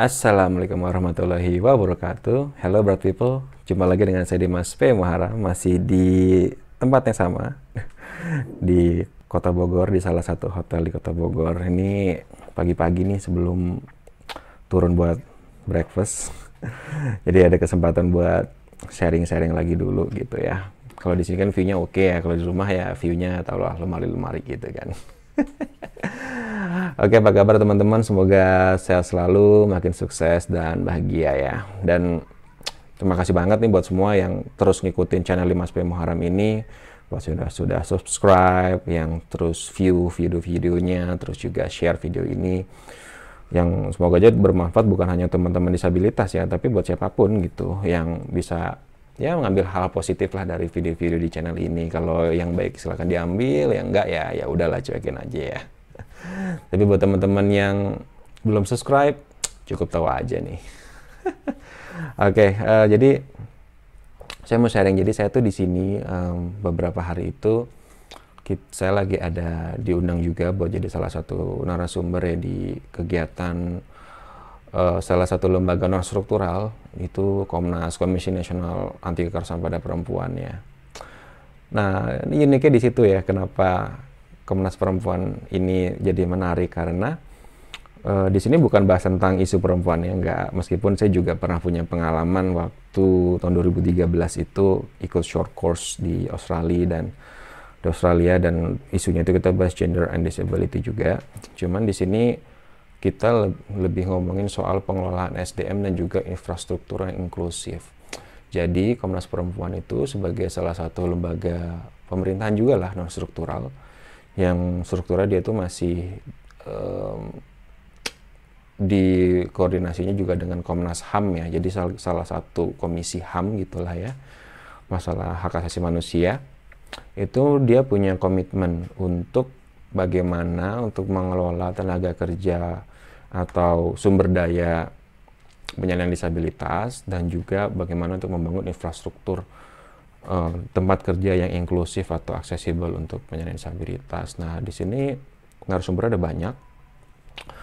Assalamualaikum warahmatullahi wabarakatuh. Hello Broad People, jumpa lagi dengan saya Dimas P. Muhara masih di tempat yang sama di Kota Bogor di salah satu hotel di Kota Bogor. Ini pagi-pagi nih sebelum turun buat breakfast. Jadi ada kesempatan buat sharing-sharing lagi dulu gitu ya. Kalau di sini kan view-nya oke okay ya, kalau di rumah ya view-nya lah lemari-lemari gitu kan. Oke, apa kabar teman-teman? Semoga sehat selalu, makin sukses dan bahagia ya. Dan terima kasih banget nih buat semua yang terus ngikutin channel 5SP Muharram ini. Buat sudah sudah subscribe, yang terus view video-videonya, terus juga share video ini. Yang semoga aja bermanfaat bukan hanya teman-teman disabilitas ya, tapi buat siapapun gitu yang bisa ya mengambil hal positif lah dari video-video di channel ini. Kalau yang baik silahkan diambil, yang enggak ya ya udahlah cuekin aja ya. Tapi buat teman-teman yang belum subscribe, cukup tahu aja nih. Oke, okay, uh, eh, jadi saya mau sharing. Jadi saya tuh di sini um, beberapa hari itu kita, saya lagi ada diundang juga buat jadi salah satu narasumber ya di kegiatan uh, salah satu lembaga non struktural itu Komnas Komisi Nasional Anti Kekerasan pada Perempuan ya. Nah, ini uniknya di situ ya kenapa Komnas Perempuan ini jadi menarik karena uh, di sini bukan bahas tentang isu perempuan ya enggak meskipun saya juga pernah punya pengalaman waktu tahun 2013 itu ikut short course di Australia dan di Australia dan isunya itu kita bahas gender and disability juga cuman di sini kita le lebih ngomongin soal pengelolaan SDM dan juga infrastruktur yang inklusif. Jadi Komnas Perempuan itu sebagai salah satu lembaga pemerintahan juga lah non struktural yang strukturnya dia tuh masih um, di koordinasinya juga dengan Komnas HAM ya. Jadi sal salah satu komisi HAM gitulah ya. Masalah hak asasi manusia. Itu dia punya komitmen untuk bagaimana untuk mengelola tenaga kerja atau sumber daya penyandang disabilitas dan juga bagaimana untuk membangun infrastruktur Eh, tempat kerja yang inklusif atau aksesibel untuk penyandang disabilitas. Nah, di sini narasumber ada banyak.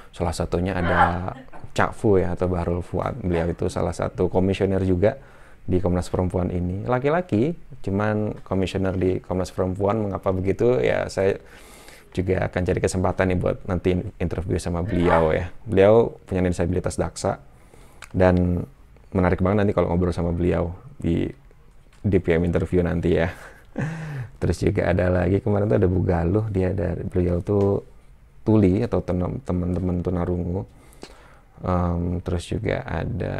Salah satunya ada Cak Fu ya atau Bahrul Fuad. Beliau itu salah satu komisioner juga di Komnas Perempuan ini. Laki-laki, cuman komisioner di Komnas Perempuan mengapa begitu? Ya saya juga akan cari kesempatan nih buat nanti interview sama beliau ya. Beliau penyandang disabilitas daksa dan menarik banget nanti kalau ngobrol sama beliau di DPM interview nanti ya. Terus juga ada lagi kemarin tuh ada Bu Galuh, dia dari beliau tuh tuli atau teman-teman tunarungu. Um, terus juga ada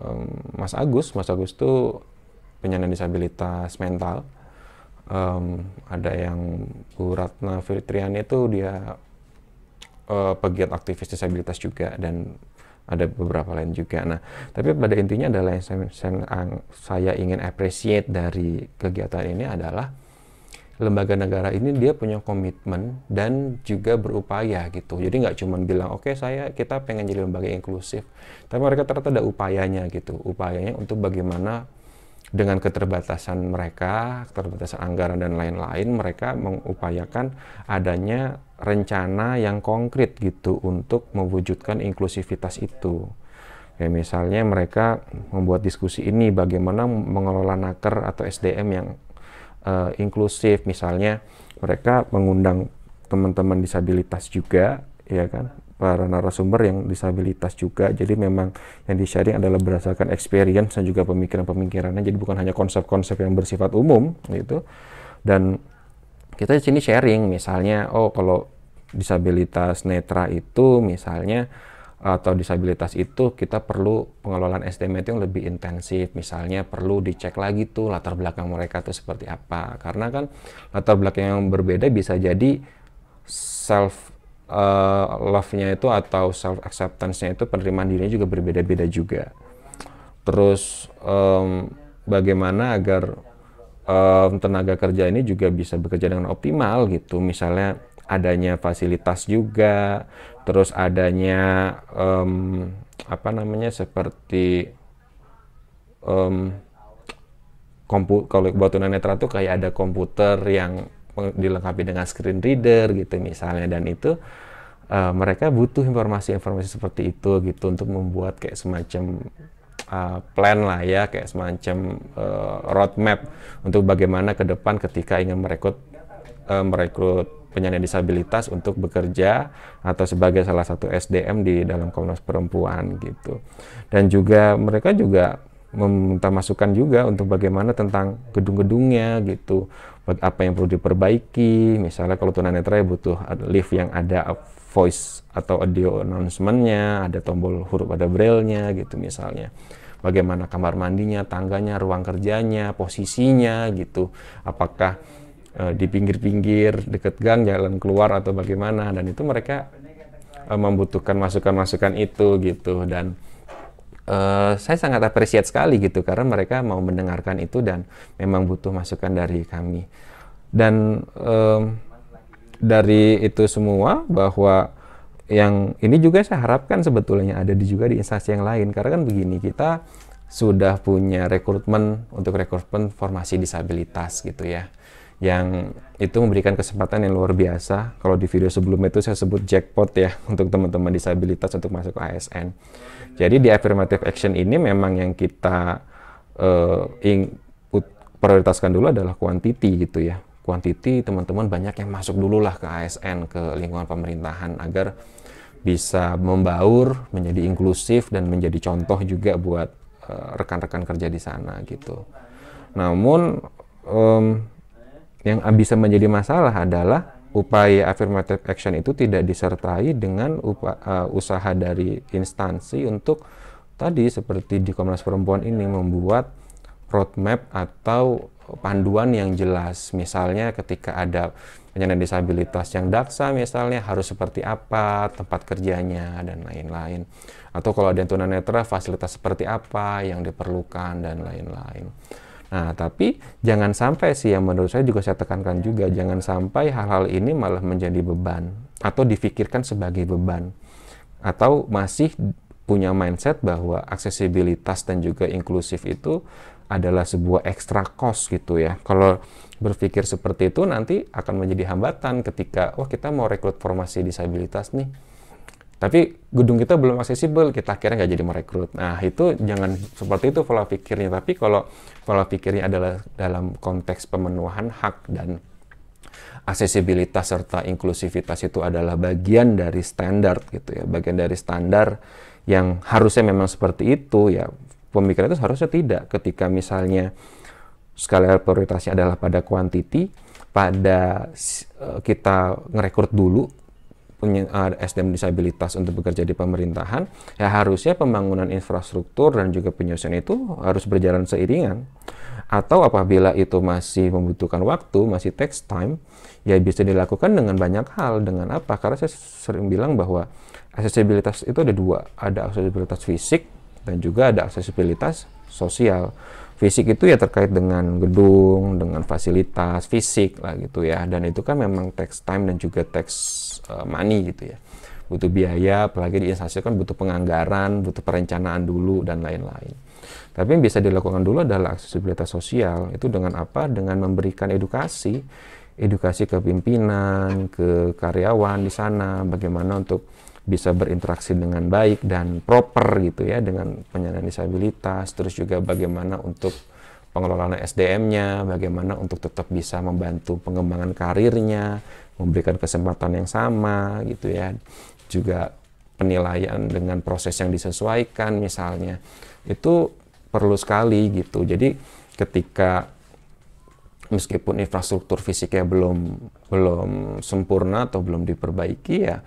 um, Mas Agus, Mas Agus tuh penyandang disabilitas mental. Um, ada yang Bu Ratna Fitriani itu dia uh, pegiat aktivis disabilitas juga dan ada beberapa lain juga. Nah, tapi pada intinya adalah yang saya, saya, ingin appreciate dari kegiatan ini adalah lembaga negara ini dia punya komitmen dan juga berupaya gitu. Jadi nggak cuma bilang oke okay, saya kita pengen jadi lembaga inklusif, tapi mereka ternyata ada upayanya gitu, upayanya untuk bagaimana dengan keterbatasan mereka, keterbatasan anggaran dan lain-lain, mereka mengupayakan adanya rencana yang konkret gitu untuk mewujudkan inklusivitas itu. Ya, misalnya mereka membuat diskusi ini bagaimana mengelola naker atau SDM yang uh, inklusif, misalnya mereka mengundang teman-teman disabilitas juga, ya kan, para narasumber yang disabilitas juga. Jadi memang yang di sharing adalah berdasarkan experience dan juga pemikiran-pemikirannya. Jadi bukan hanya konsep-konsep yang bersifat umum gitu. Dan kita di sini sharing misalnya oh kalau disabilitas netra itu misalnya atau disabilitas itu kita perlu pengelolaan SDM itu yang lebih intensif misalnya perlu dicek lagi tuh latar belakang mereka tuh seperti apa karena kan latar belakang yang berbeda bisa jadi self uh, love-nya itu atau self acceptance-nya itu penerimaan dirinya juga berbeda-beda juga. Terus um, bagaimana agar um, tenaga kerja ini juga bisa bekerja dengan optimal gitu. Misalnya adanya fasilitas juga, terus adanya um, apa namanya seperti um, kompu kalau buat tunanetra tuh kayak ada komputer yang dilengkapi dengan screen reader gitu misalnya dan itu uh, mereka butuh informasi-informasi seperti itu gitu untuk membuat kayak semacam uh, plan lah ya kayak semacam uh, roadmap untuk bagaimana ke depan ketika ingin merekrut uh, merekrut penyandang disabilitas untuk bekerja atau sebagai salah satu SDM di dalam Komnas Perempuan gitu dan juga mereka juga meminta masukan juga untuk bagaimana tentang gedung-gedungnya gitu apa yang perlu diperbaiki misalnya kalau tunanetra ya butuh lift yang ada voice atau audio announcementnya ada tombol huruf ada braille-nya gitu misalnya bagaimana kamar mandinya tangganya ruang kerjanya posisinya gitu apakah e, di pinggir-pinggir dekat gang jalan keluar atau bagaimana dan itu mereka e, membutuhkan masukan-masukan itu gitu dan Eh, saya sangat apresiat sekali gitu karena mereka mau mendengarkan itu dan memang butuh masukan dari kami dan um, dari itu semua bahwa yang ini juga saya harapkan sebetulnya ada di juga di instansi yang lain karena kan begini kita sudah punya rekrutmen untuk rekrutmen formasi disabilitas gitu ya yang itu memberikan kesempatan yang luar biasa. Kalau di video sebelumnya itu saya sebut jackpot ya untuk teman-teman disabilitas untuk masuk ASN. Jadi di affirmative action ini memang yang kita uh, ing prioritaskan dulu adalah quantity gitu ya. Quantity teman-teman banyak yang masuk dulu lah ke ASN, ke lingkungan pemerintahan agar bisa membaur, menjadi inklusif dan menjadi contoh juga buat eh, rekan-rekan uh, kerja di sana gitu. Namun um, yang bisa menjadi masalah adalah upaya affirmative action itu tidak disertai dengan upa, uh, usaha dari instansi untuk tadi seperti di Komnas Perempuan ini membuat roadmap atau panduan yang jelas. Misalnya ketika ada penyandang disabilitas yang daksa misalnya harus seperti apa tempat kerjanya dan lain-lain. Atau kalau ada tunanetra fasilitas seperti apa yang diperlukan dan lain-lain. Nah, tapi jangan sampai sih yang menurut saya juga saya tekankan juga, jangan sampai hal-hal ini malah menjadi beban atau difikirkan sebagai beban atau masih punya mindset bahwa aksesibilitas dan juga inklusif itu adalah sebuah ekstra cost gitu ya. Kalau berpikir seperti itu nanti akan menjadi hambatan ketika wah oh, kita mau rekrut formasi disabilitas nih tapi gedung kita belum aksesibel, kita akhirnya nggak jadi merekrut. Nah, itu jangan seperti itu pola pikirnya. Tapi kalau pola pikirnya adalah dalam konteks pemenuhan hak dan aksesibilitas serta inklusivitas itu adalah bagian dari standar gitu ya, bagian dari standar yang harusnya memang seperti itu ya. Pemikiran itu harusnya tidak ketika misalnya skala prioritasnya adalah pada quantity, pada eh, kita ngerekrut dulu Ah, SDM disabilitas untuk bekerja di pemerintahan, ya harusnya pembangunan infrastruktur dan juga penyusunan itu harus berjalan seiringan. Atau apabila itu masih membutuhkan waktu, masih takes time, ya bisa dilakukan dengan banyak hal. Dengan apa? Karena saya sering bilang bahwa aksesibilitas itu ada dua, ada aksesibilitas fisik dan juga ada aksesibilitas sosial fisik itu ya terkait dengan gedung, dengan fasilitas fisik lah gitu ya. Dan itu kan memang tax time dan juga tax uh, money gitu ya. Butuh biaya, apalagi di instansi kan butuh penganggaran, butuh perencanaan dulu dan lain-lain. Tapi yang bisa dilakukan dulu adalah aksesibilitas sosial. Itu dengan apa? Dengan memberikan edukasi, edukasi ke pimpinan, ke karyawan di sana, bagaimana untuk bisa berinteraksi dengan baik dan proper gitu ya dengan penyandang disabilitas terus juga bagaimana untuk pengelolaan SDM-nya, bagaimana untuk tetap bisa membantu pengembangan karirnya, memberikan kesempatan yang sama gitu ya. Juga penilaian dengan proses yang disesuaikan misalnya. Itu perlu sekali gitu. Jadi ketika meskipun infrastruktur fisiknya belum belum sempurna atau belum diperbaiki ya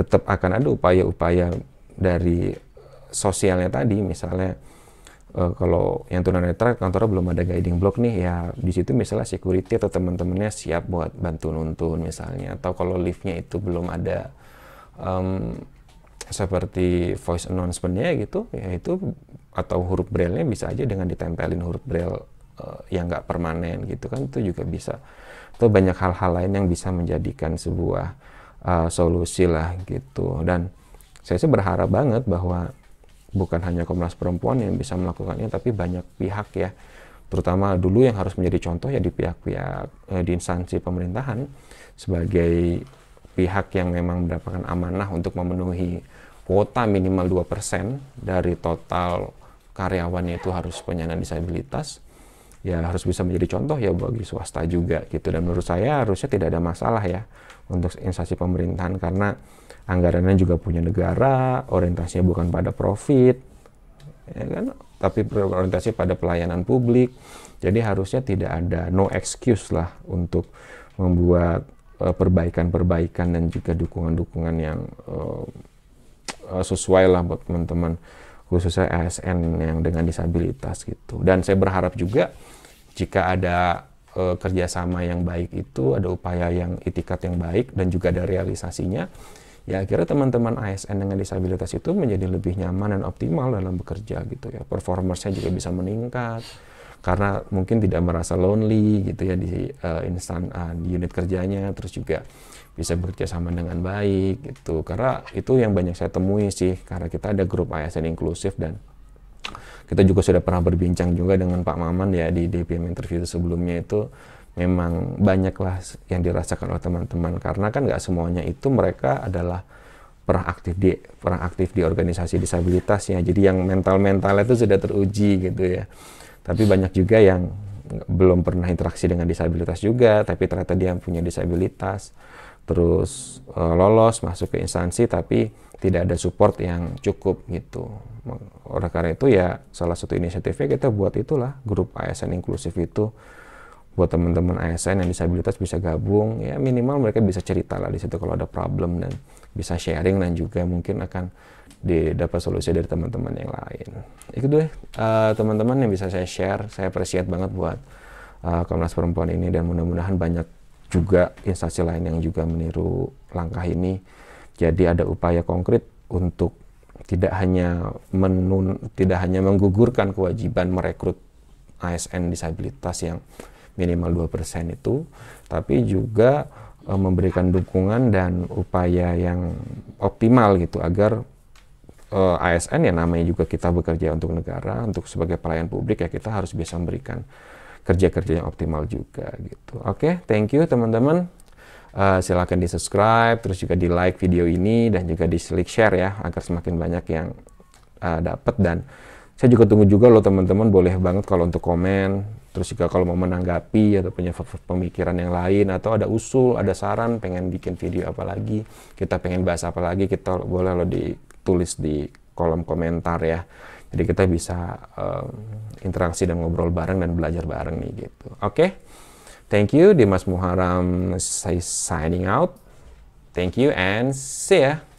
tetap akan ada upaya-upaya dari sosialnya tadi misalnya uh, kalau yang tunanetra kantornya belum ada guiding block nih ya di situ misalnya security atau teman-temannya siap buat bantu nuntun misalnya atau kalau liftnya itu belum ada um, seperti voice announcementnya gitu ya itu atau huruf braille bisa aja dengan ditempelin huruf braille uh, yang nggak permanen gitu kan itu juga bisa atau banyak hal-hal lain yang bisa menjadikan sebuah uh, solusi lah gitu dan saya sih berharap banget bahwa bukan hanya Komnas Perempuan yang bisa melakukannya tapi banyak pihak ya terutama dulu yang harus menjadi contoh ya di pihak-pihak eh, di instansi pemerintahan sebagai pihak yang memang mendapatkan amanah untuk memenuhi kuota minimal 2% dari total karyawannya itu harus penyandang disabilitas ya harus bisa menjadi contoh ya bagi swasta juga gitu dan menurut saya harusnya tidak ada masalah ya untuk instansi pemerintahan karena anggarannya juga punya negara orientasinya bukan pada profit ya kan tapi berorientasi pada pelayanan publik jadi harusnya tidak ada no excuse lah untuk membuat eh, perbaikan-perbaikan dan juga dukungan-dukungan yang uh, uh, sesuai lah buat teman-teman khususnya ASN yang dengan disabilitas gitu. Dan saya berharap juga jika ada e, kerjasama yang baik itu, ada upaya yang itikat yang baik dan juga ada realisasinya, ya akhirnya teman-teman ASN dengan disabilitas itu menjadi lebih nyaman dan optimal dalam bekerja gitu ya. Performersnya juga bisa meningkat karena mungkin tidak merasa lonely gitu ya di uh, instan uh, di unit kerjanya, terus juga bisa bekerja sama dengan baik gitu karena itu yang banyak saya temui sih karena kita ada grup ASN inklusif dan kita juga sudah pernah berbincang juga dengan Pak Maman ya di DPM interview sebelumnya itu memang banyaklah yang dirasakan oleh teman-teman karena kan nggak semuanya itu mereka adalah pernah aktif di pernah aktif di organisasi disabilitas ya jadi yang mental mental itu sudah teruji gitu ya tapi banyak juga yang belum pernah interaksi dengan disabilitas juga tapi ternyata dia punya disabilitas terus uh, lolos masuk ke instansi tapi tidak ada support yang cukup gitu. Oleh karena itu ya salah satu inisiatifnya kita buat itulah grup ASN inklusif itu buat teman-teman ASN yang disabilitas bisa gabung ya minimal mereka bisa cerita lah di situ kalau ada problem dan bisa sharing dan juga mungkin akan didapat solusi dari teman-teman yang lain itu deh uh, teman-teman yang bisa saya share saya appreciate banget buat uh, Komnas Perempuan ini dan mudah-mudahan banyak juga instansi lain yang juga meniru langkah ini. Jadi ada upaya konkret untuk tidak hanya menun, tidak hanya menggugurkan kewajiban merekrut ASN disabilitas yang minimal 2% itu, tapi juga e, memberikan dukungan dan upaya yang optimal gitu agar e, eh, ASN ya namanya juga kita bekerja untuk negara, untuk sebagai pelayan publik ya kita harus bisa memberikan kerja-kerja yang optimal juga gitu. Oke, okay, thank you teman-teman. Uh, eh, silahkan di subscribe, terus juga di like video ini dan juga di klik share ya agar semakin banyak yang uh, eh, dapat dan saya juga tunggu juga loh teman-teman boleh banget kalau untuk komen terus juga kalau mau menanggapi atau punya pemikiran yang lain atau ada usul ada saran pengen bikin video apa lagi kita pengen bahas apa lagi kita boleh loh ditulis di kolom komentar ya jadi kita bisa um, interaksi dan ngobrol bareng dan belajar bareng nih gitu. Oke. Okay? Thank you Dimas Muharam saya signing out. Thank you and see ya.